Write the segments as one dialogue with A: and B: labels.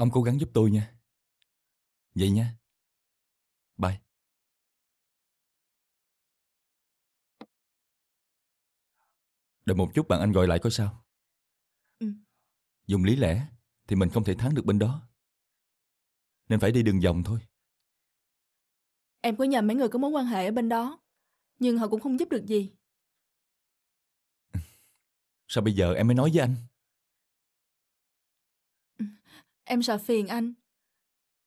A: Ông cố gắng giúp tôi nha. Vậy nha. Bye. Đợi một chút bạn anh gọi lại có sao? Ừ. Dùng lý lẽ thì mình không thể thắng được bên đó. Nên phải đi đường vòng thôi.
B: Em có nhầm mấy người có mối quan hệ ở bên đó, nhưng họ cũng không giúp được gì.
A: Sao bây giờ em mới nói với anh?
B: Em sợ phiền anh.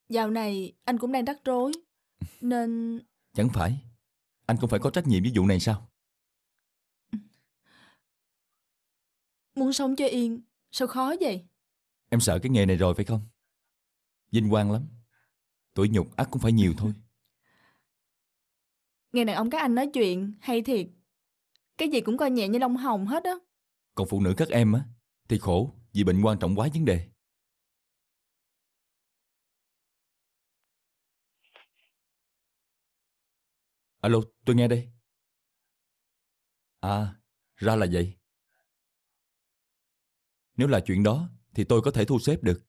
B: Dạo này anh cũng đang đắc rối, nên...
A: Chẳng phải, anh cũng phải có trách nhiệm với vụ này sao?
B: Muốn sống cho yên, sao khó vậy?
A: Em sợ cái nghề này rồi phải không? Vinh quang lắm, tuổi nhục ác cũng phải nhiều thôi.
B: Nghe đàn ông các anh nói chuyện hay thiệt. Cái gì cũng coi nhẹ như lông hồng hết á.
A: Còn phụ nữ các em á, thì khổ vì bệnh quan trọng quá vấn đề. Alo, tôi nghe đây. À, ra là vậy. Nếu là chuyện đó, thì tôi có thể thu xếp được.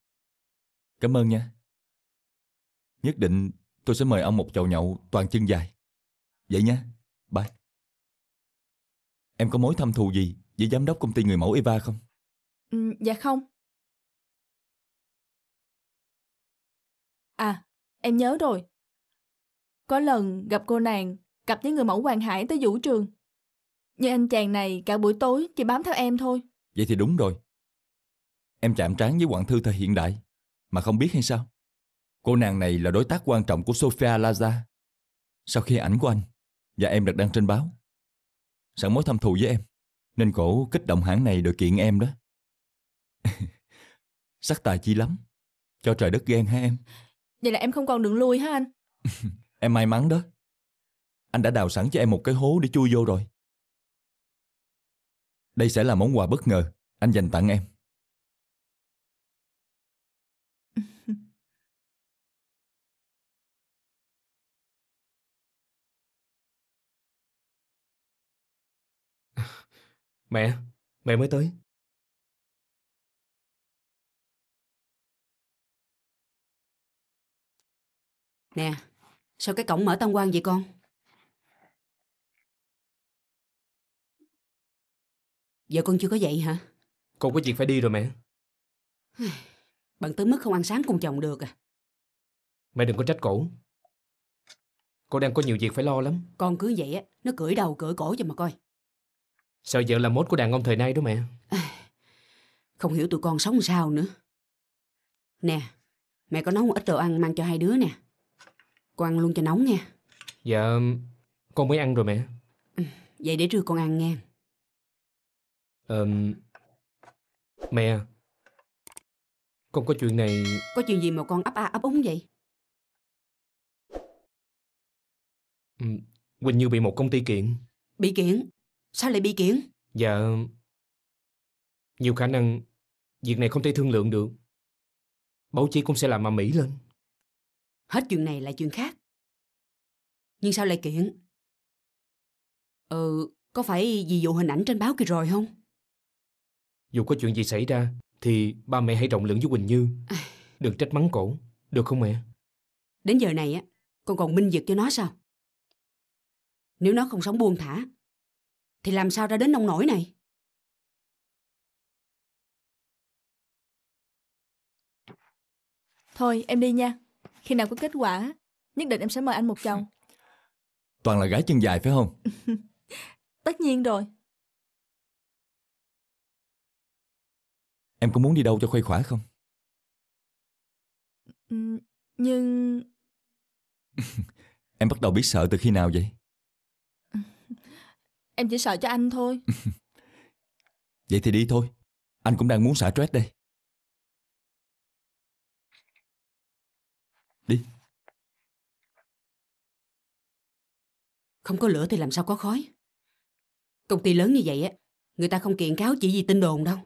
A: Cảm ơn nha. Nhất định tôi sẽ mời ông một chầu nhậu toàn chân dài. Vậy nha, bye. Em có mối thâm thù gì với giám đốc công ty người mẫu Eva không?
B: Ừ, dạ không. À, em nhớ rồi. Có lần gặp cô nàng cặp với người mẫu Hoàng Hải tới vũ trường. Như anh chàng này cả buổi tối chỉ bám theo em thôi.
A: Vậy thì đúng rồi. Em chạm trán với Hoàng Thư thời hiện đại, mà không biết hay sao? Cô nàng này là đối tác quan trọng của Sofia Laza. Sau khi ảnh của anh và em được đăng trên báo, sẵn mối thâm thù với em, nên cổ kích động hãng này đòi kiện em đó. Sắc tài chi lắm, cho trời đất ghen hả em?
B: Vậy là em không còn đường lui hả anh?
A: em may mắn đó anh đã đào sẵn cho em một cái hố để chui vô rồi. Đây sẽ là món quà bất ngờ anh dành tặng em.
C: Mẹ, mẹ mới tới. Nè, sao cái cổng mở tam quan
D: vậy con? Giờ con chưa có dậy hả?
E: Con có chuyện phải đi rồi mẹ
D: Bận tới mức không ăn sáng cùng chồng được à
E: Mẹ đừng có trách cổ con đang có nhiều việc phải lo lắm
D: Con cứ vậy á Nó cưỡi đầu cưỡi cổ cho mà coi
E: Sợ vợ là mốt của đàn ông thời nay đó mẹ
D: Không hiểu tụi con sống sao nữa Nè Mẹ có nấu một ít đồ ăn mang cho hai đứa nè Con ăn luôn cho nóng nha
E: Dạ Con mới ăn rồi mẹ
D: Vậy để trưa con ăn nghe
E: Ờm... Mẹ Con có chuyện này
D: Có chuyện gì mà con ấp a ấp úng vậy
E: Ừm, Quỳnh Như bị một công ty kiện
D: Bị kiện Sao lại bị kiện
E: Dạ Nhiều khả năng Việc này không thể thương lượng được Báo chí cũng sẽ làm mà mỹ lên
D: Hết chuyện này là chuyện khác Nhưng sao lại kiện Ừ Có phải vì vụ hình ảnh trên báo kia rồi không
E: dù có chuyện gì xảy ra Thì ba mẹ hãy rộng lượng với Quỳnh Như Đừng trách mắng cổ Được không mẹ
D: Đến giờ này á Con còn minh diệt cho nó sao Nếu nó không sống buông thả Thì làm sao ra đến nông nổi này
B: Thôi em đi nha Khi nào có kết quả Nhất định em sẽ mời anh một chồng
A: Toàn là gái chân dài phải không
B: Tất nhiên rồi
A: Em có muốn đi đâu cho khuây khỏa không?
B: Ừ, nhưng...
A: em bắt đầu biết sợ từ khi nào vậy?
B: Em chỉ sợ cho anh thôi.
A: vậy thì đi thôi. Anh cũng đang muốn xả stress đây. Đi.
D: Không có lửa thì làm sao có khói. Công ty lớn như vậy á, người ta không kiện cáo chỉ vì tin đồn đâu.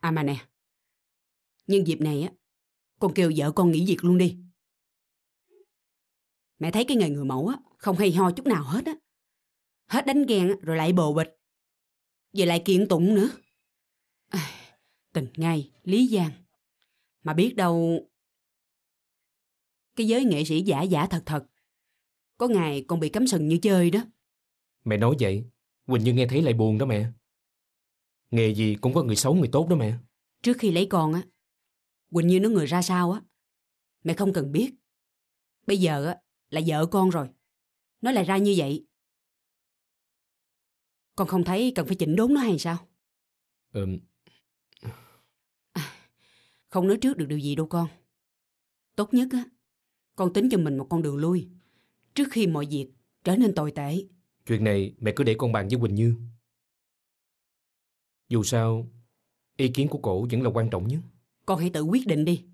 D: À mà nè, nhân dịp này á, con kêu vợ con nghỉ việc luôn đi. Mẹ thấy cái nghề người mẫu á, không hay ho chút nào hết á. Hết đánh ghen rồi lại bồ bịch. Vậy lại kiện tụng nữa. À, tình ngay, lý giang. Mà biết đâu... Cái giới nghệ sĩ giả giả thật thật. Có ngày còn bị cấm sừng như chơi đó.
E: Mẹ nói vậy, Quỳnh Như nghe thấy lại buồn đó mẹ. Nghề gì cũng có người xấu người tốt đó mẹ
D: Trước khi lấy con á Quỳnh Như nó người ra sao á Mẹ không cần biết Bây giờ á là vợ con rồi Nó lại ra như vậy Con không thấy cần phải chỉnh đốn nó hay sao Ừm, à, Không nói trước được điều gì đâu con Tốt nhất á Con tính cho mình một con đường lui Trước khi mọi việc trở nên tồi tệ
E: Chuyện này mẹ cứ để con bàn với Quỳnh Như dù sao, ý kiến của cổ vẫn là quan
A: trọng nhất.
D: Con hãy tự quyết định đi.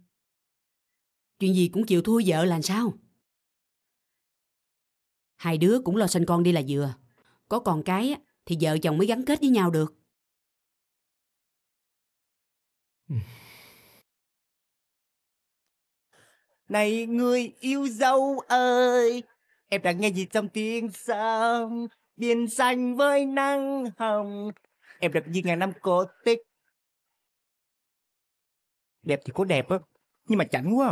D: Chuyện gì cũng chịu thua vợ là sao? Hai đứa cũng lo sinh con đi là vừa. Có con cái thì vợ chồng mới gắn kết với nhau được.
A: Này người yêu dâu ơi, em đã nghe gì trong tiếng sông, biển xanh với nắng hồng, em được viên ngàn năm cổ tích đẹp thì có đẹp á nhưng mà chảnh quá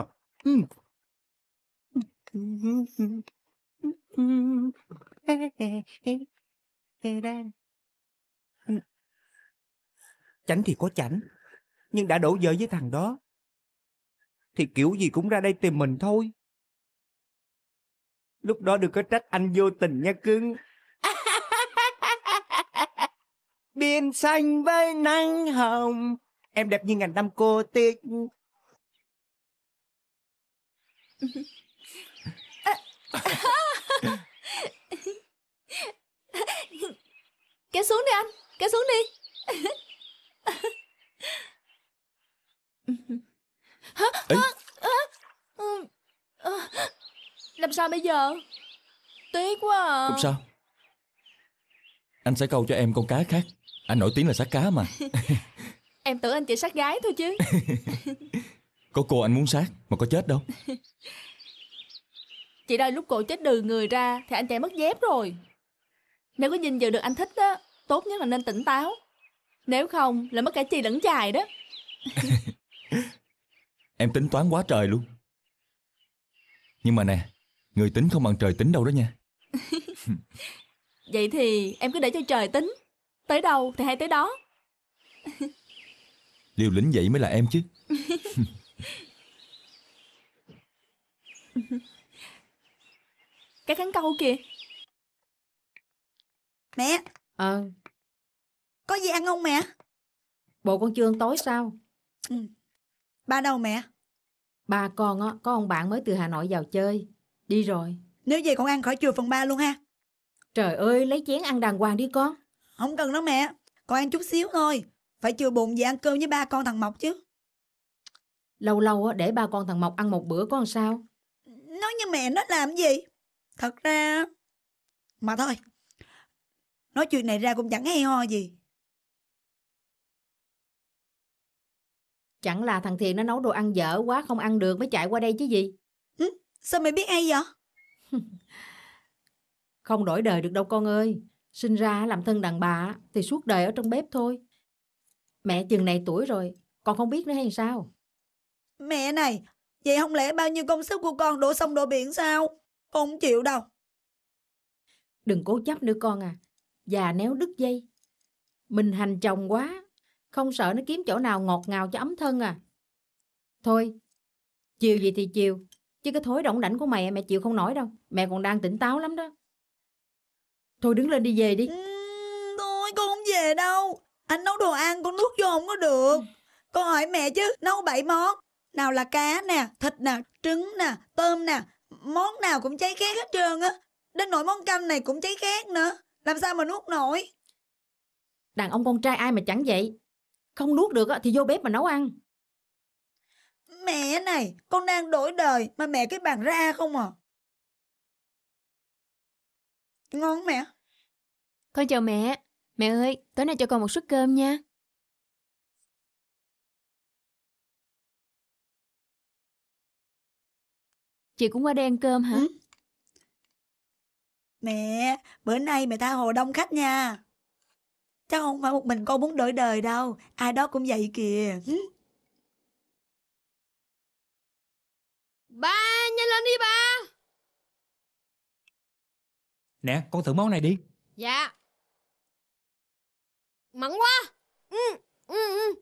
A: à. chảnh thì có chảnh nhưng đã đổ vợ với thằng đó thì kiểu gì cũng ra đây tìm mình thôi lúc đó đừng có trách anh vô tình nha cưng biển xanh với nắng hồng em đẹp như ngàn năm cô tích
B: kéo xuống đi anh kéo xuống đi hả? làm sao bây giờ tiếc quá à. không
D: sao
A: anh sẽ câu cho em con cá khác anh nổi tiếng là sát cá mà
B: Em tưởng anh chỉ sát gái thôi chứ
A: Có cô anh muốn sát mà có chết đâu
B: chị đây lúc cô chết đừ người ra Thì anh chạy mất dép rồi Nếu có nhìn giờ được anh thích đó Tốt nhất là nên tỉnh táo Nếu không là mất cả chi lẫn chài đó
A: Em tính toán quá trời luôn Nhưng mà nè Người tính không bằng trời tính đâu đó nha
B: Vậy thì em cứ để cho trời tính Tới đâu thì hay tới đó
A: Liều lĩnh vậy mới là em chứ
F: Cái kháng câu kìa
G: Mẹ Ờ Có gì ăn không mẹ Bộ con chưa ăn tối sao ừ. Ba đâu mẹ Ba con á, có ông bạn mới từ Hà Nội vào chơi
F: Đi rồi Nếu vậy con ăn khỏi chừa phần ba luôn ha Trời ơi lấy chén ăn đàng hoàng đi con không cần đâu mẹ Con ăn chút xíu thôi Phải chừa bụng về ăn cơm với ba con thằng Mộc chứ Lâu lâu để ba con thằng Mộc ăn một bữa con sao Nói như mẹ nó làm gì Thật ra Mà thôi Nói chuyện này ra cũng chẳng hay ho gì
G: Chẳng là thằng thiền nó nấu đồ ăn dở quá không ăn được mới chạy qua đây chứ gì ừ, Sao mày biết hay vậy Không đổi đời được đâu con ơi Sinh ra làm thân đàn bà thì suốt đời ở trong bếp thôi. Mẹ chừng này tuổi rồi, con không biết
F: nữa hay sao? Mẹ này, vậy không lẽ bao nhiêu công sức của con đổ sông đổ biển sao? Con không chịu đâu. Đừng cố chấp nữa con à, già
G: néo đứt dây. Mình hành chồng quá, không sợ nó kiếm chỗ nào ngọt ngào cho ấm thân à. Thôi, chiều gì thì chiều, chứ cái thối động đảnh của mày mẹ chịu không nổi đâu, mẹ còn đang tỉnh táo lắm đó. Thôi đứng lên đi về đi. Ừm,
F: Thôi con không về đâu. Anh nấu đồ ăn con nuốt vô không có được. Ừ. Con hỏi mẹ chứ, nấu bảy món. Nào là cá nè, thịt nè, trứng nè, tôm nè. Món nào cũng cháy khét hết trơn á. Đến nỗi món canh này cũng cháy khét nữa. Làm sao mà nuốt nổi. Đàn ông con trai ai mà chẳng vậy. Không nuốt được thì vô bếp mà nấu ăn. Mẹ này, con đang đổi đời mà mẹ cái bàn ra không à? Ngon mẹ. Con chào
H: mẹ. Mẹ ơi, tối nay cho con một suất cơm nha.
F: Chị cũng qua đây ăn cơm hả? Ừ. Mẹ, bữa nay mẹ tha hồ đông khách nha. Chắc không phải một mình con muốn đổi đời đâu, ai đó cũng vậy kìa. Ừ.
I: Ba, nhanh lên đi ba.
A: Nè, con thử món này đi.
C: Dạ mặn quá ừ, ừ, ừ.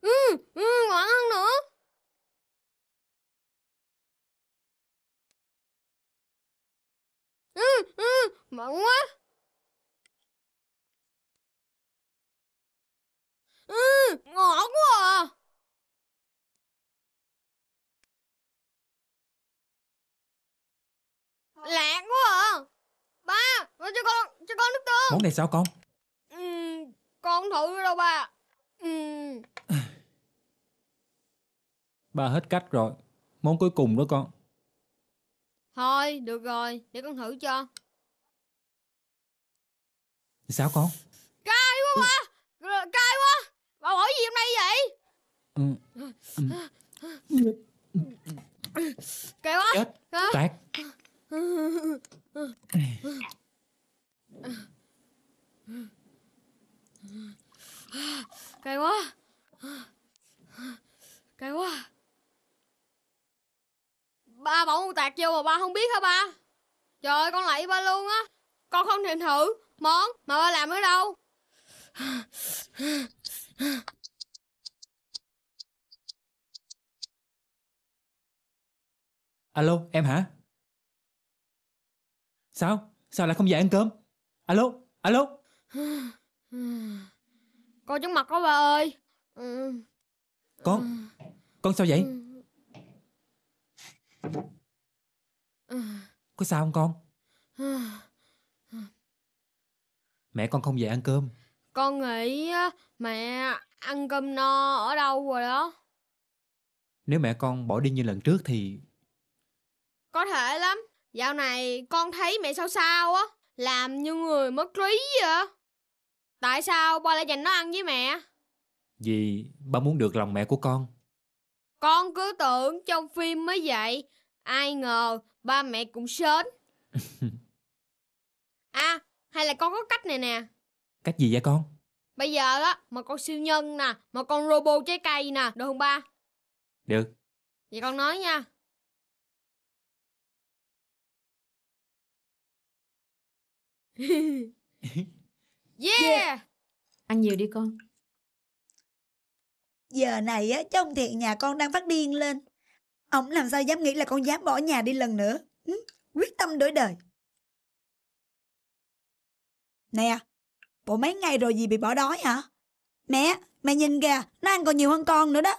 C: Ừ, ừ, ngon hơn nữa Ừ, ừ, mặn quá Ừ, ngọt quá à
I: Lạ quá à Ba cho con cho con nước tương Món này sao con ừ, Con thử đâu ba ừ.
E: Ba hết cách rồi Món cuối cùng đó con
I: Thôi được rồi Để con thử cho Sao con Cay quá ba Cay quá Bà hỏi gì hôm nay vậy ừ. Ừ. Cay quá quá
J: Chết Cay
I: cay quá cay quá ba bỗng tạt vô mà ba không biết hả ba trời ơi con lạy ba luôn á con không thèm thử món mà ba làm ở đâu
A: alo em hả Sao? Sao lại không về ăn cơm? Alo? Alo?
I: Con chóng mặt quá ba ơi ừ. Con? Con sao vậy?
E: Ừ. Có sao không con? Mẹ con không về ăn cơm
I: Con nghĩ mẹ ăn cơm no ở đâu rồi đó
E: Nếu mẹ con bỏ đi như lần trước thì
I: Có thể lắm Dạo này con thấy mẹ sao sao á Làm như người mất trí vậy Tại sao ba lại dành nó ăn với mẹ
E: Vì ba muốn được lòng mẹ của con
I: Con cứ tưởng trong phim mới vậy Ai ngờ ba mẹ cũng sến À hay là con có cách này nè Cách gì vậy con Bây giờ á mà con siêu nhân nè Mà con robot trái cây nè Được không ba Được Vậy con nói nha
C: yeah.
G: yeah Ăn nhiều đi con
F: Giờ này á, trong thiện nhà con đang phát điên lên Ông làm sao dám nghĩ là con dám bỏ nhà đi lần nữa Quyết tâm đổi đời Nè Bộ mấy ngày rồi gì bị bỏ đói hả Mẹ Mẹ nhìn kìa Nó ăn còn nhiều hơn con
C: nữa đó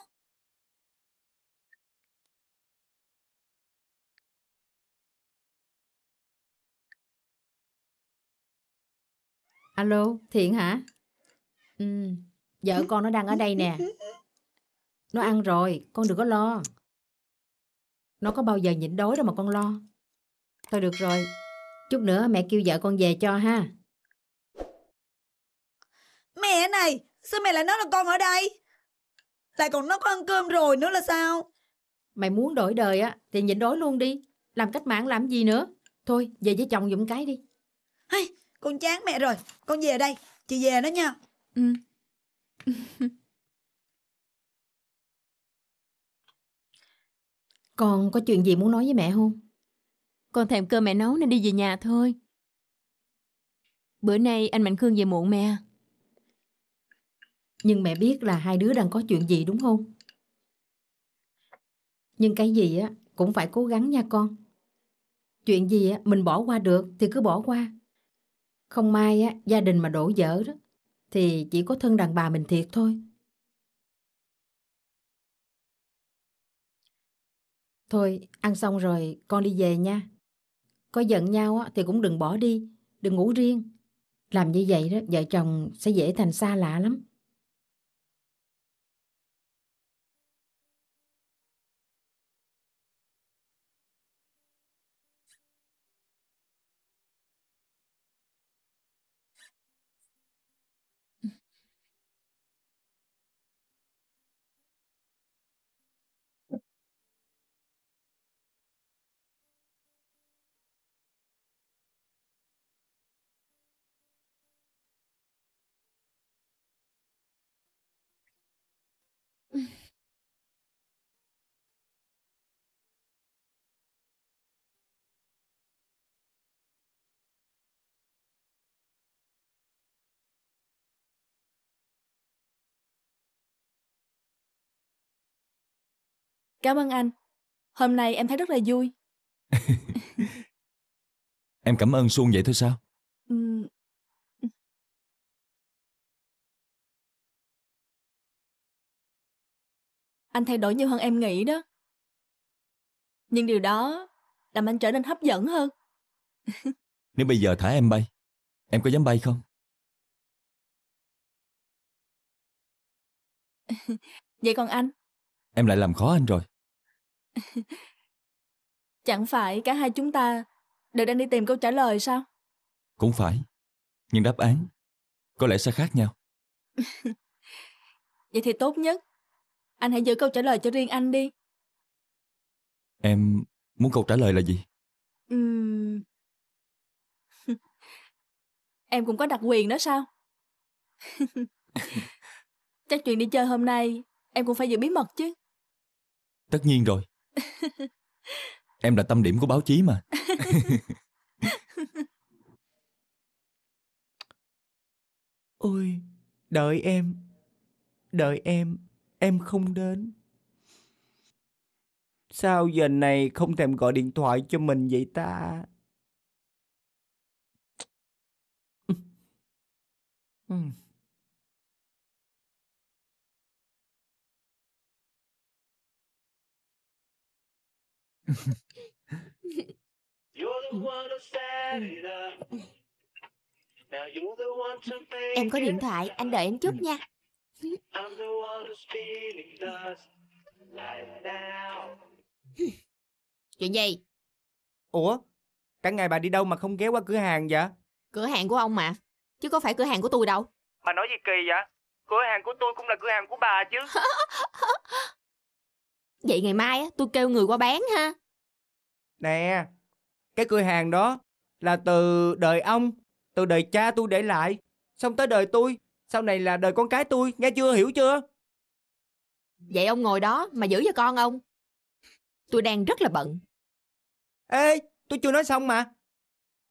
G: Alo, Thiện hả? Ừ, vợ con nó đang ở đây nè. Nó ăn rồi, con đừng có lo. Nó có bao giờ nhịn đói đâu mà con lo. Thôi được rồi, chút nữa mẹ kêu vợ con về cho ha.
F: Mẹ này, sao mẹ lại nói là con ở đây? Lại còn nó có ăn cơm rồi nữa là sao?
G: Mày muốn đổi đời á thì nhịn đói luôn đi. Làm cách mạng làm gì nữa? Thôi, về với chồng dụm cái đi. Hey, con chán mẹ rồi con
F: về đây chị về đó nha ừ
G: con có chuyện gì muốn nói với mẹ không con thèm
H: cơm mẹ nấu nên đi về nhà thôi bữa nay anh mạnh
G: khương về muộn mẹ nhưng mẹ biết là hai đứa đang có chuyện gì đúng không nhưng cái gì á cũng phải cố gắng nha con chuyện gì á mình bỏ qua được thì cứ bỏ qua không may á, gia đình mà đổ dở đó, thì chỉ có thân đàn bà mình thiệt thôi. Thôi, ăn xong rồi, con đi về nha. Có giận nhau á, thì cũng đừng bỏ đi, đừng ngủ riêng. Làm như vậy đó, vợ chồng sẽ dễ thành xa lạ lắm.
B: Cảm ơn anh. Hôm nay em thấy rất là vui.
A: em cảm ơn xuân vậy thôi sao?
B: Anh thay đổi nhiều hơn em nghĩ đó. Nhưng điều đó làm anh trở nên hấp dẫn hơn.
A: Nếu bây giờ thả em bay, em có dám bay không?
B: Vậy còn anh?
A: Em lại làm khó anh rồi.
B: Chẳng phải cả hai chúng ta đều đang đi tìm câu trả lời sao?
A: Cũng phải. Nhưng đáp án có lẽ sẽ khác nhau.
B: Vậy thì tốt nhất. Anh hãy giữ câu trả lời cho riêng anh đi.
A: Em muốn câu trả lời là gì?
B: em cũng có đặc quyền đó sao? Chắc chuyện đi chơi hôm nay em cũng phải giữ bí mật chứ.
A: Tất nhiên rồi. em là tâm điểm của báo chí mà. Ôi, đợi em. Đợi em, em không đến. Sao giờ này không thèm gọi điện thoại cho mình vậy ta? Hmm.
F: Em có điện thoại,
H: anh đợi em
B: chút nha.
A: Chuyện gì? Ủa, cả ngày bà đi đâu mà không ghé qua cửa hàng vậy? Cửa hàng của ông mà, chứ có phải
K: cửa hàng của tôi đâu.
A: Bà nói gì kỳ vậy? Cửa hàng của tôi cũng là cửa hàng của bà chứ.
K: vậy ngày mai tôi kêu người qua bán ha.
A: Nè, cái cửa hàng đó là từ đời ông, từ đời cha tôi để lại, xong tới đời tôi, sau này là đời con cái tôi, nghe chưa, hiểu chưa? Vậy ông ngồi đó mà giữ cho con ông. Tôi đang rất là bận. Ê, tôi chưa nói xong mà.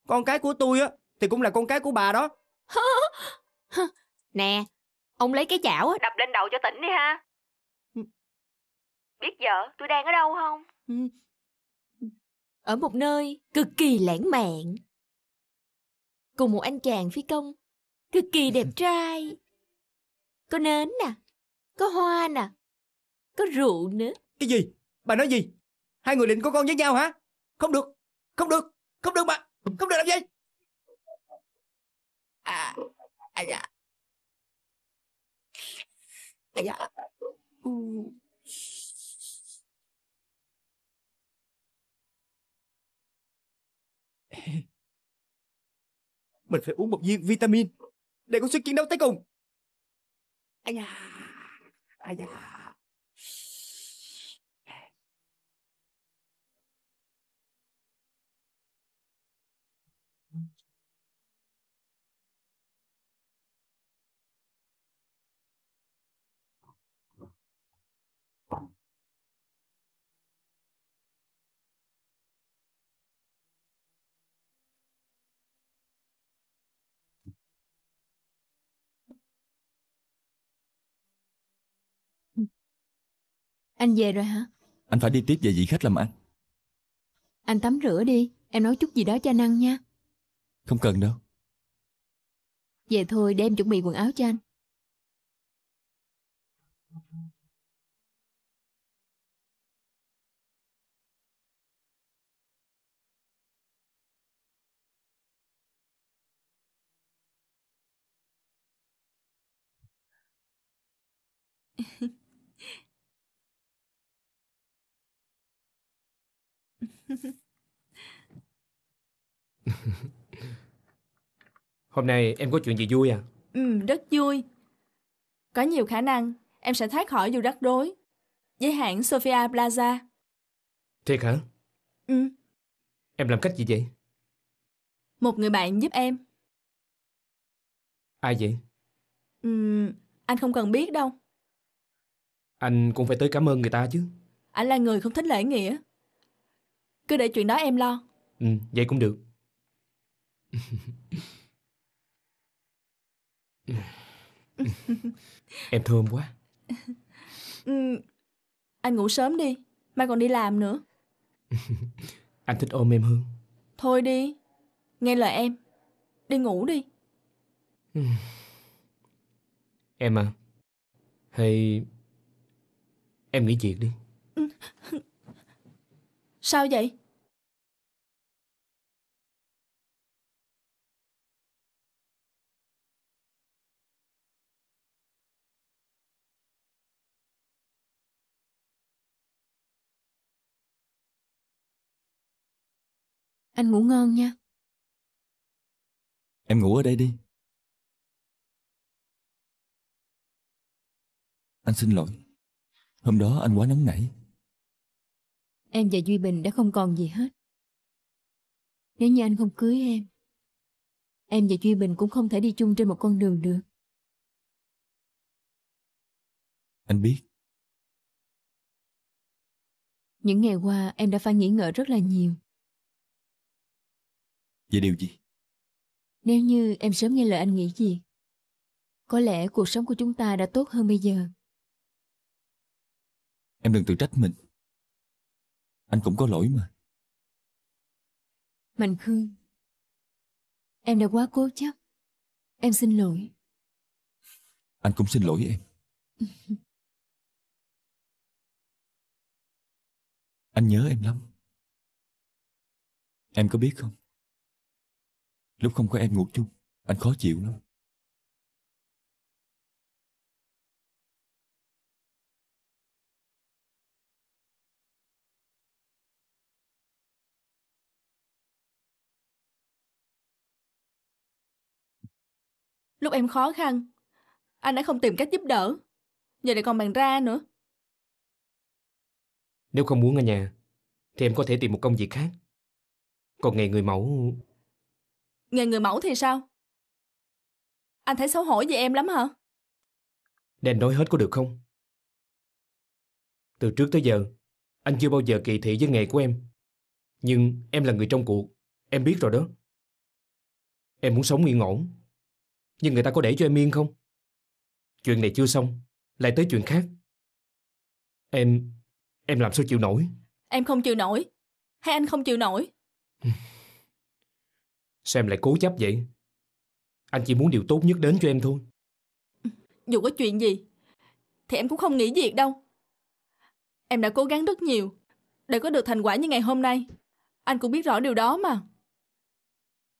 A: Con cái của tôi á thì cũng là con cái của bà đó. nè, ông lấy cái chảo á
G: đập lên đầu cho tỉnh đi ha. Ừ.
F: Biết vợ tôi đang ở đâu không?
H: Ừ, ở một nơi cực kỳ lãng mạn cùng một anh chàng phi công cực kỳ đẹp trai có nến nè có hoa nè
A: có rượu nữa cái gì bà nói gì hai người định có con với nhau hả không được không được không được bà không được làm gì à
J: à dạ à dạ
A: Mình phải uống một viên vitamin Để có sức chiến đấu tới cùng Ây da Ây da
H: Anh về rồi hả?
A: Anh phải đi tiếp về vị khách làm ăn.
H: Anh tắm rửa đi, em nấu chút gì đó cho anh ăn nha. Không cần đâu. Về thôi, để em chuẩn bị quần áo cho anh.
E: Hôm nay em có chuyện gì vui à?
B: Ừ, rất vui. Có nhiều khả năng em sẽ thoát khỏi dù rắc rối với hãng Sophia Plaza. Thiệt hả? Ừ.
E: Em làm cách gì vậy?
B: Một người bạn giúp em. Ai vậy? Ừ, anh không cần biết đâu.
E: Anh cũng phải tới cảm ơn người ta chứ.
B: Anh là người không thích lễ nghĩa. Cứ để chuyện đó em lo
E: Ừ, vậy cũng được Em thơm quá
B: ừ, Anh ngủ sớm đi Mai còn đi làm nữa
E: Anh thích ôm em hơn
B: Thôi đi Nghe lời em Đi ngủ đi
E: Em à Hay Em nghĩ chuyện đi
B: ừ. Sao vậy
H: Anh ngủ ngon nha.
A: Em ngủ ở đây đi. Anh xin lỗi. Hôm đó anh quá nóng nảy.
H: Em và Duy Bình đã không còn gì hết. Nếu như anh không cưới em, em và Duy Bình cũng không thể đi chung trên một con đường được. Anh biết. Những ngày qua em đã phải nghĩ ngợi rất là nhiều. Về điều gì? Nếu như em sớm nghe lời anh nghĩ gì, có lẽ cuộc sống của chúng ta đã tốt hơn bây giờ.
A: Em đừng tự trách mình. Anh cũng có lỗi mà.
H: Mạnh Khương, em đã quá cố chấp. Em xin lỗi.
A: Anh cũng xin lỗi em. anh nhớ em lắm. Em có biết không? Lúc không có em ngủ chung, anh khó chịu lắm.
B: Lúc em khó khăn, anh đã không tìm cách giúp đỡ. Giờ lại còn bàn ra nữa.
E: Nếu không muốn ở nhà, thì em có thể tìm một công việc khác. Còn nghề người mẫu
B: Nghề người mẫu thì sao? Anh thấy xấu hổ với em lắm hả?
E: Đèn nói hết có được không? Từ trước tới giờ, anh chưa bao giờ kỳ thị với nghề của em. Nhưng em là người trong cuộc, em biết rồi đó. Em muốn sống yên ổn. Nhưng người ta có để cho em yên không? Chuyện này chưa xong, lại tới chuyện khác. Em, em làm sao chịu nổi?
B: Em không chịu nổi, hay anh không chịu nổi?
E: Sao em lại cố chấp vậy? Anh chỉ muốn điều tốt nhất đến cho em thôi.
B: Dù có chuyện gì, thì em cũng không nghĩ việc đâu. Em đã cố gắng rất nhiều để có được thành quả như ngày hôm nay. Anh cũng biết rõ điều đó mà.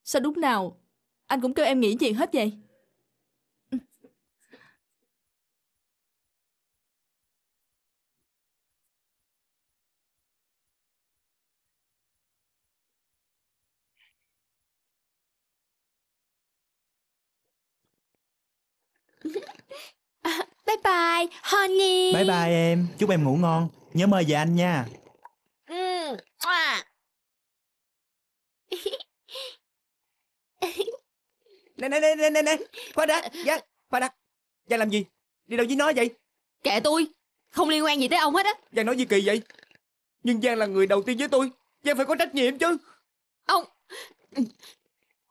B: Sao lúc nào anh cũng kêu em nghĩ chuyện hết vậy?
I: À, bye bye honey bye
A: bye em chúc em ngủ ngon nhớ mời về anh nha ừ. nè nè nè nè nè nè khoa đã giang dạ, khoa đã giang dạ làm gì đi đâu với nó vậy kệ tôi không liên quan gì tới ông hết á giang dạ nói gì kỳ vậy nhưng giang là người đầu tiên với tôi giang phải có trách nhiệm chứ
G: ông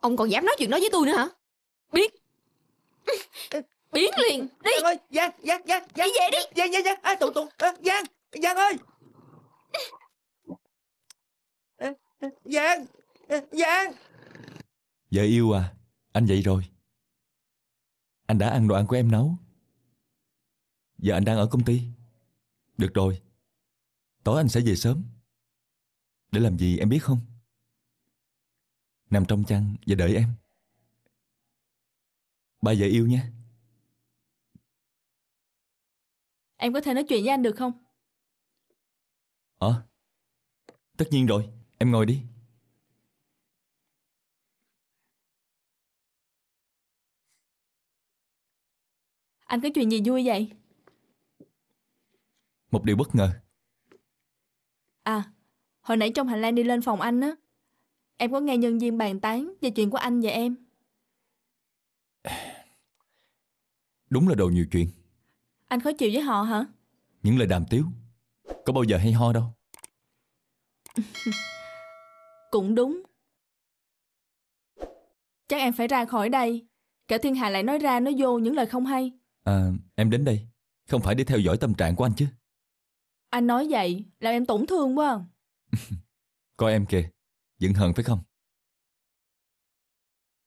G: ông còn dám nói chuyện đó với tôi nữa hả biết
F: ừ biến liền đi Giang ơi Giang Giang Giang Giang đi về đi Giang Giang Giang ai à, tụng tụng à, Giang Giang ơi à, à, Giang à, Giang
A: vợ yêu à anh dậy rồi anh đã ăn đồ ăn của em nấu giờ anh đang ở công ty được rồi tối anh sẽ về sớm để làm gì em biết không nằm trong chăn và đợi em ba vợ yêu nhé
B: Em có thể nói chuyện với anh được không?
A: Ờ, à, tất nhiên rồi, em ngồi đi.
B: Anh có chuyện gì vui vậy? Một điều bất ngờ. À, hồi nãy trong hành lang đi lên phòng anh á, em có nghe nhân viên bàn tán về chuyện của anh và em.
A: Đúng là đồ nhiều chuyện.
B: Anh khó chịu với họ hả?
A: Những lời đàm tiếu Có bao giờ hay ho đâu
B: Cũng đúng Chắc em phải ra khỏi đây Cả thiên hạ lại nói ra nói vô những lời không hay
A: À em đến đây Không phải để theo dõi tâm trạng của anh chứ
B: Anh nói vậy là em tổn thương quá
A: Coi em kìa Giận hờn phải không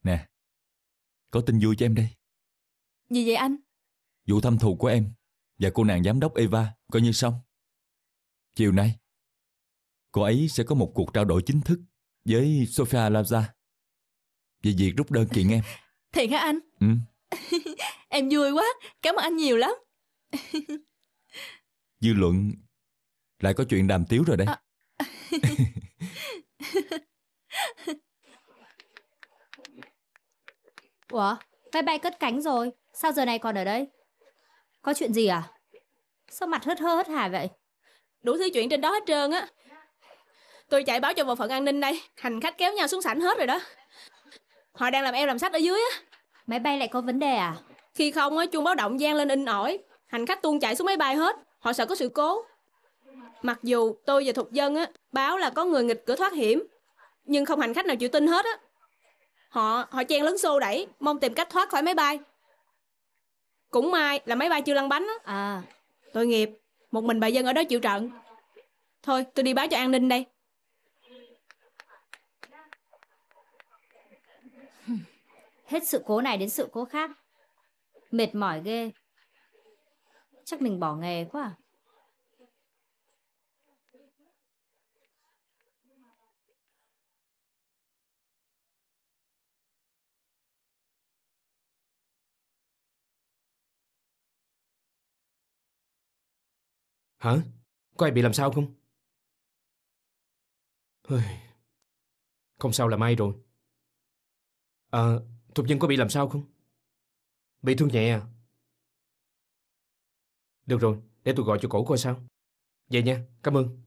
A: Nè Có tin vui cho em đây Gì vậy anh Vụ thâm thù của em và cô nàng giám đốc Eva coi như xong. Chiều nay, cô ấy sẽ có một cuộc trao đổi chính thức với Sophia Lavza về việc rút đơn kiện em.
B: Thiệt hả anh? Ừ. em vui quá, cảm ơn anh nhiều lắm.
A: Dư luận lại có chuyện đàm tiếu rồi đấy. À.
K: Ủa, máy bay cất cánh rồi, sao giờ này còn ở đây? Có chuyện gì à? Sao mặt hớt hơ hớt hà vậy? Đủ thứ chuyện trên đó hết trơn á. Tôi chạy báo cho bộ phận an ninh đây. Hành khách kéo nhau xuống sảnh hết rồi đó. Họ đang làm eo làm sách ở dưới á. Máy bay lại có vấn đề à? Khi không á, chuông báo động gian lên in ỏi. Hành khách tuôn chạy xuống máy bay hết. Họ sợ có sự cố. Mặc dù tôi và thuộc dân á, báo là có người nghịch cửa thoát hiểm. Nhưng không hành khách nào chịu tin hết á. Họ họ chen lấn xô đẩy, mong tìm cách thoát khỏi máy bay cũng may là máy bay chưa lăn bánh á à tội nghiệp một mình bà dân ở đó chịu trận thôi tôi đi báo cho an ninh đây hết sự cố này đến sự cố khác
H: mệt mỏi ghê chắc mình bỏ nghề quá à
E: Hả? Có ai bị làm sao không? Không sao là may rồi. À, Thục Dân có bị làm sao không? Bị thương nhẹ à? Được rồi, để tôi gọi cho cổ coi sao. Vậy nha, cảm ơn.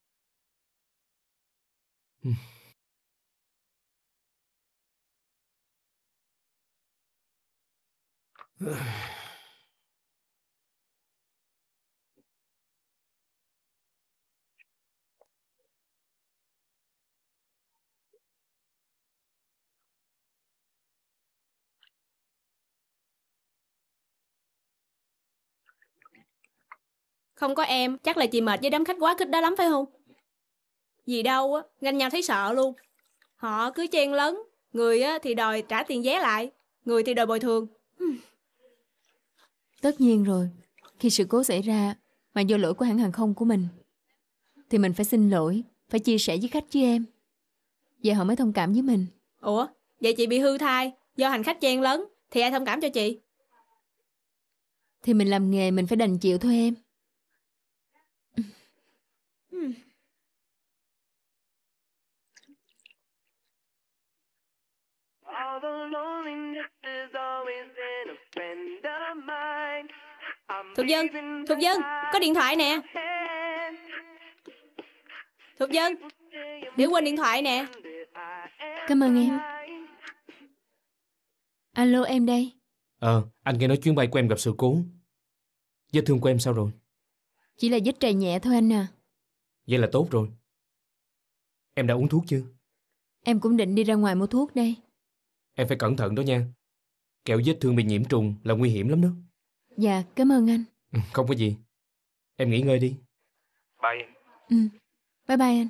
J: Ugh.
K: Không có em, chắc là chị mệt với đám khách quá khích đó lắm phải không? Gì đâu á, ngành nhau thấy sợ luôn. Họ cứ chen lấn, người á thì đòi trả tiền vé lại, người thì đòi bồi thường.
H: Tất nhiên rồi, khi sự cố xảy ra mà do lỗi của hãng hàng không của mình, thì mình phải xin lỗi, phải chia sẻ với khách chứ em. Vậy họ mới thông cảm với mình.
K: Ủa, vậy chị bị hư thai, do hành khách chen lấn, thì ai thông cảm cho chị?
H: Thì mình làm nghề mình phải đành chịu thôi em.
I: all the loneliness is always been a friend of mine. Thục Dân, Thục Dân, có điện thoại nè.
K: Thục Dân, để quên điện thoại nè. Cảm ơn em. Alo em đây.
A: Ờ,
E: anh nghe nói chuyến bay của em gặp sự cố. Vết thương của em sao rồi?
H: Chỉ là vết trầy nhẹ thôi anh à.
E: Vậy là tốt rồi. Em đã uống thuốc chưa?
H: Em cũng định đi ra ngoài mua thuốc đây.
E: Em phải cẩn thận đó nha. Kẹo vết thương bị nhiễm trùng là nguy hiểm lắm đó.
H: Dạ, cảm ơn anh.
E: Ừ, không có gì. Em nghỉ ngơi đi.
C: Bye em.
H: Ừ, bye bye anh.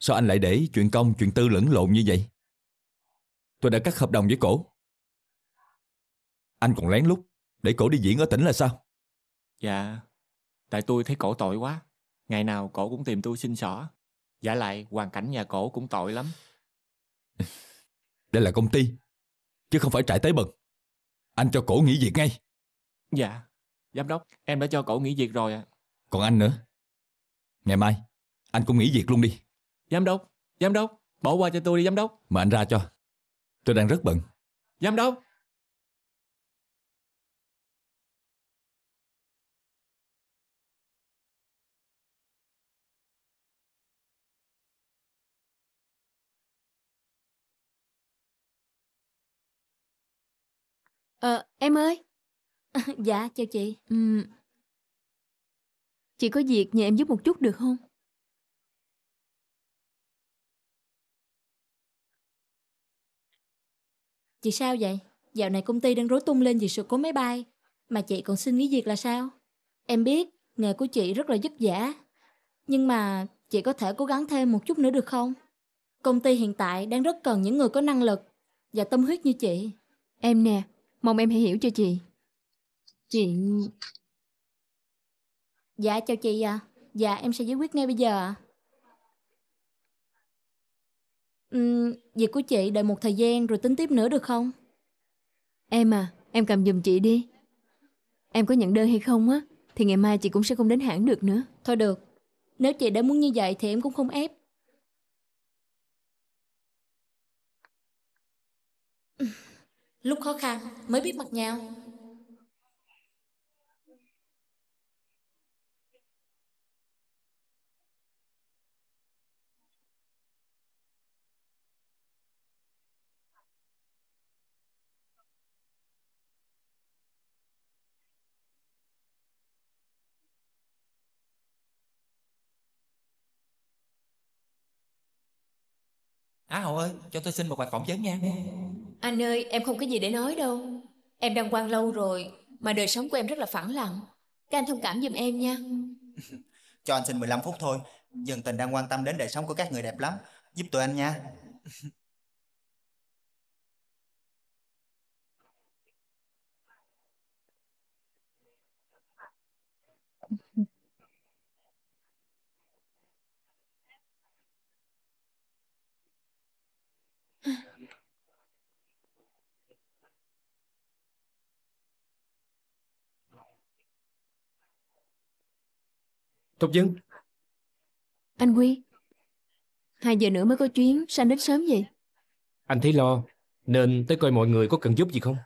A: Sao anh lại để chuyện công, chuyện tư lẫn lộn như vậy? Tôi đã cắt hợp đồng với cổ. Anh còn lén lút để cổ đi diễn ở tỉnh là sao? Dạ, Tại tôi thấy cổ tội quá. Ngày nào cổ cũng tìm tôi xin xỏ. Giả lại hoàn cảnh nhà cổ cũng tội lắm. Đây là công ty. Chứ không phải trại tế bần. Anh cho cổ nghỉ việc ngay. Dạ. Giám đốc, em đã cho cổ nghỉ việc rồi ạ. Còn anh nữa. Ngày mai, anh cũng nghỉ việc luôn đi. Giám đốc, giám đốc, bỏ qua cho tôi đi giám đốc. Mà anh ra cho. Tôi đang rất bận. Giám đốc!
H: Ờ, em ơi. dạ, chào chị. Ừm. Chị có việc nhờ em giúp một chút được không? Chị sao vậy? Dạo này công ty đang rối tung lên vì sự cố máy bay, mà chị còn xin nghỉ việc là sao? Em biết, nghề của chị rất là vất vả, nhưng mà chị có thể cố gắng thêm một chút nữa được không? Công ty hiện tại đang rất cần những người có năng lực và tâm huyết như chị. Em nè, Mong em hãy hiểu cho chị. Chị... Dạ chào chị À. Dạ em sẽ giải quyết ngay bây giờ À. Uhm, việc của chị đợi một thời gian rồi tính tiếp nữa được không? Em à, em cầm giùm chị đi. Em có nhận đơn hay không á, thì ngày mai chị cũng sẽ không đến hãng được nữa. Thôi được, nếu chị đã muốn như vậy thì em cũng không ép. lúc khó khăn mới biết mặt nhau
A: Á Hậu ơi, cho tôi xin một bài phỏng vấn nha.
H: Anh ơi, em không có gì để nói đâu. Em đang quan lâu rồi, mà đời sống của em rất là phẳng lặng. Các anh thông cảm giùm em nha.
A: Cho anh xin 15 phút thôi. Dân tình đang quan tâm đến đời sống của các người đẹp lắm. Giúp tụi anh nha.
C: Thúc Dứng
H: Anh Quy Hai giờ nữa mới có chuyến sao anh đến sớm vậy
E: Anh thấy lo Nên tới coi mọi người có cần giúp gì không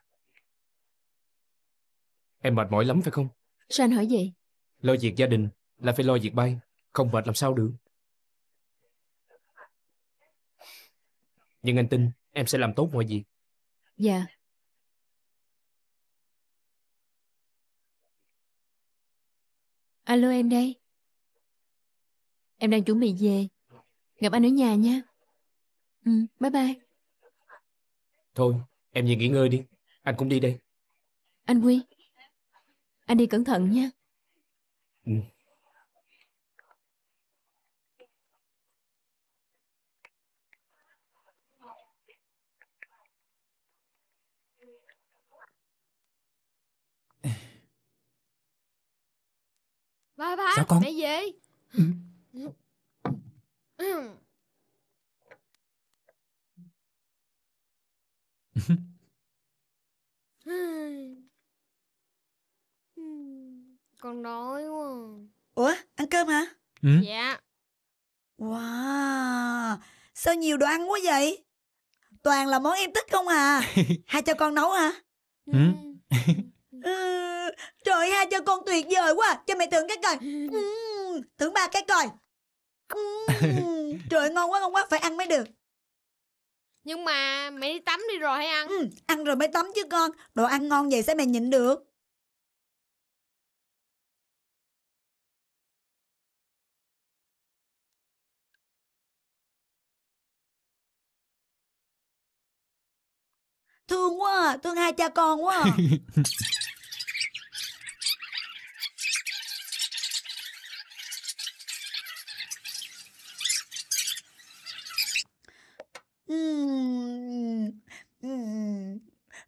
E: Em mệt mỏi lắm phải không
H: Sao anh hỏi vậy
E: Lo việc gia đình là phải lo việc bay Không mệt làm sao được Nhưng anh tin em sẽ làm tốt mọi
C: việc
H: Dạ Alo em đây Em đang chuẩn bị về. Gặp anh ở nhà nha. Ừ, bye bye.
E: Thôi, em về nghỉ ngơi đi. Anh cũng đi đây.
H: Anh Quy, anh đi cẩn thận nha.
J: Ừ.
C: Ba ba, Sao con? mẹ về. Ừ.
I: con đói quá. À. Ủa, ăn cơm hả? Ừ. Dạ.
F: Wow, sao nhiều đồ ăn quá vậy? Toàn là món em thích không à? Hai cho con nấu hả?
J: Ừ. ừ.
F: ừ trời hai cho con tuyệt vời quá, cho mẹ thưởng cái coi. Ừ. Thưởng ba cái coi trời ngon quá ngon quá phải ăn mới được nhưng mà mẹ đi tắm đi rồi hay ăn ừ, ăn rồi mới tắm chứ con đồ ăn ngon vậy sao mẹ nhịn được thương quá à, thương hai cha con quá à.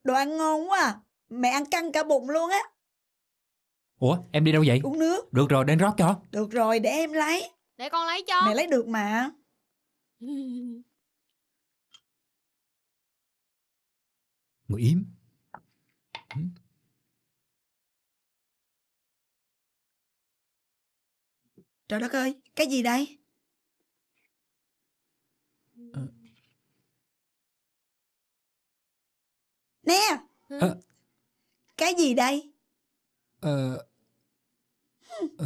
F: Đồ ăn ngon quá à. Mẹ ăn căng cả bụng luôn á.
E: Ủa, em đi đâu vậy? Uống nước. Được rồi, đến rót cho.
F: Được rồi, để em lấy. Để con lấy cho. Mẹ lấy được mà.
C: Ngồi im. Trời đất ơi, cái gì đây?
F: Nè à. Cái gì đây
A: à. à.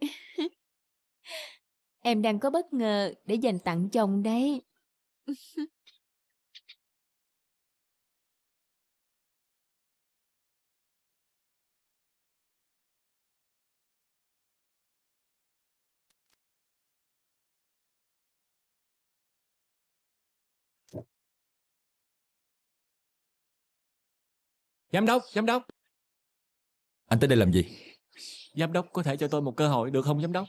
H: Em đang có bất ngờ để dành tặng chồng đấy.
C: Giám đốc, giám
A: đốc. Anh tới đây làm gì? Giám đốc có thể cho tôi một cơ hội được không giám đốc?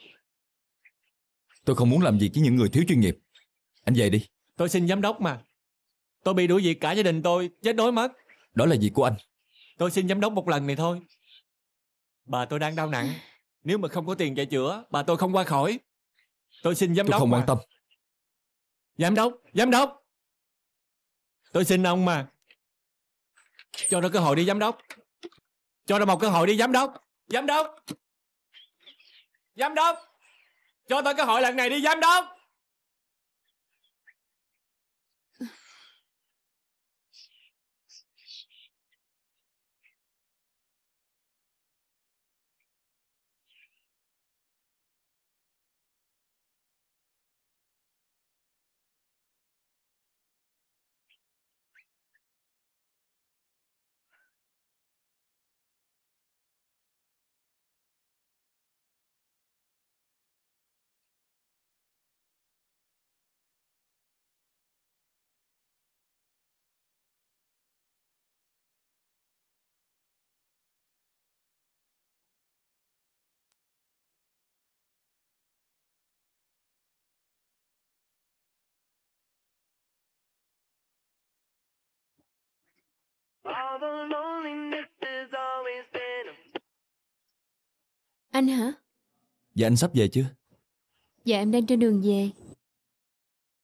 A: Tôi không muốn làm việc với những người thiếu chuyên nghiệp. Anh về đi. Tôi xin giám đốc mà. Tôi bị đuổi việc cả gia đình tôi, chết đói mất. Đó là việc của anh. Tôi xin giám đốc một lần này thôi. Bà tôi đang đau nặng. Nếu mà không có tiền chạy chữa, bà tôi không qua khỏi. Tôi xin giám tôi đốc không mà. quan tâm. Giám đốc, giám đốc. Tôi xin ông mà. Cho nó cơ hội đi giám đốc. Cho nó một cơ hội đi giám đốc. Giám đốc. Giám đốc. Cho tôi cơ hội lần này đi giám đốc Anh hả? Dạ anh sắp về chưa?
H: Dạ em đang trên đường về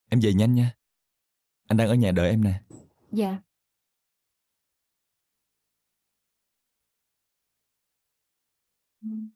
A: Em về nhanh nha Anh đang ở nhà đợi em nè
H: Dạ
J: Mm-hmm.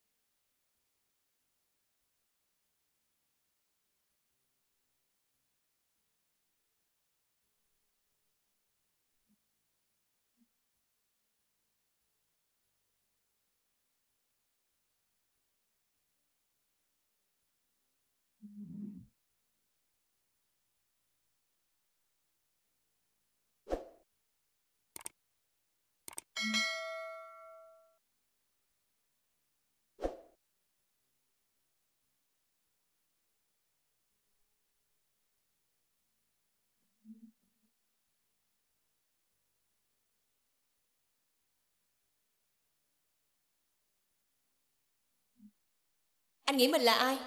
K: Anh nghĩ mình là ai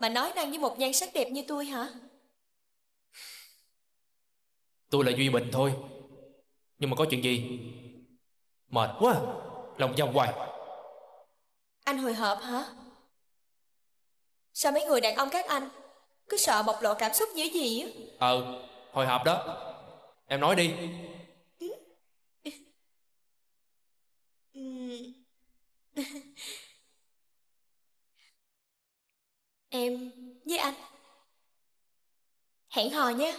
K: Mà nói năng với một nhan sắc đẹp như tôi hả
E: Tôi là Duy Bình thôi Nhưng mà có chuyện gì Mệt quá Lòng nhau hoài
K: Anh hồi hộp hả Sao mấy người đàn ông các anh Cứ sợ bộc lộ cảm xúc như gì á
E: Ờ hồi hộp đó Em nói đi Ừ.
K: ừ. ừ. Em với anh. Hẹn hò nhé.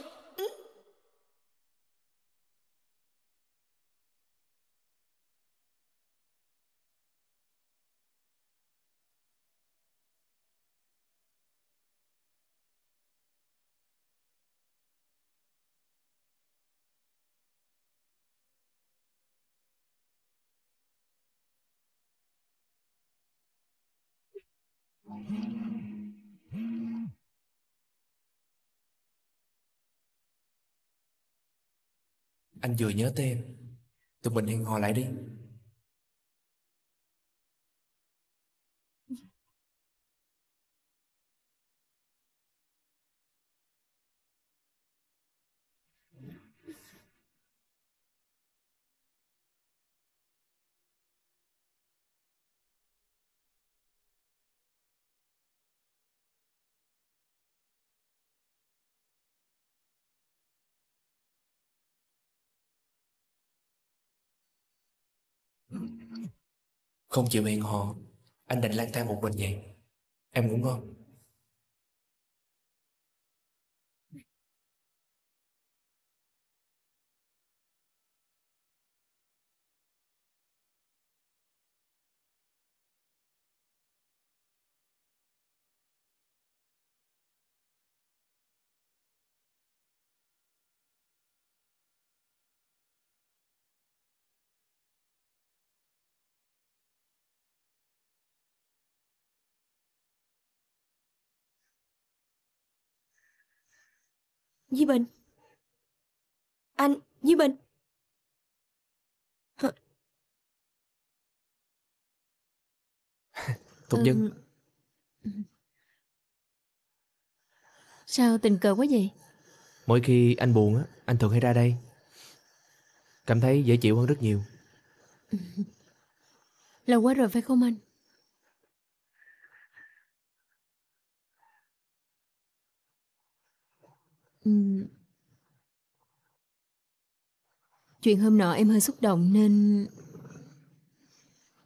C: Anh vừa nhớ tên Tụi mình hẹn hò lại đi
E: Không chịu hẹn hò Anh định lang thang một mình vậy Em ngủ ngon
C: Di Bình. Anh, Di Bình.
J: Thục ừ.
H: Sao tình cờ quá vậy?
E: Mỗi khi anh buồn á, anh thường hay ra đây. Cảm thấy dễ chịu hơn rất nhiều.
H: Lâu quá rồi phải không anh? Ừ. Chuyện hôm nọ em hơi xúc động nên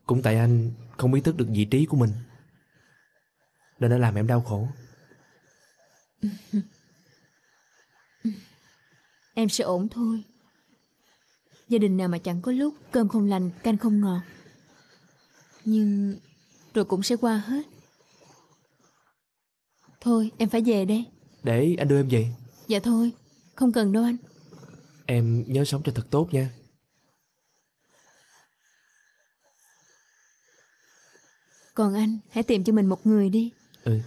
E: Cũng tại anh không ý thức được vị trí của mình Nên đã làm em đau khổ
H: Em sẽ ổn thôi Gia đình nào mà chẳng có lúc Cơm không lành, canh không ngọt Nhưng Rồi cũng sẽ qua hết Thôi em phải về đây
E: Để anh đưa em về
H: Dạ thôi Không cần đâu anh
E: Em nhớ sống cho thật tốt nha
H: Còn anh hãy tìm cho mình một người đi
J: Ừ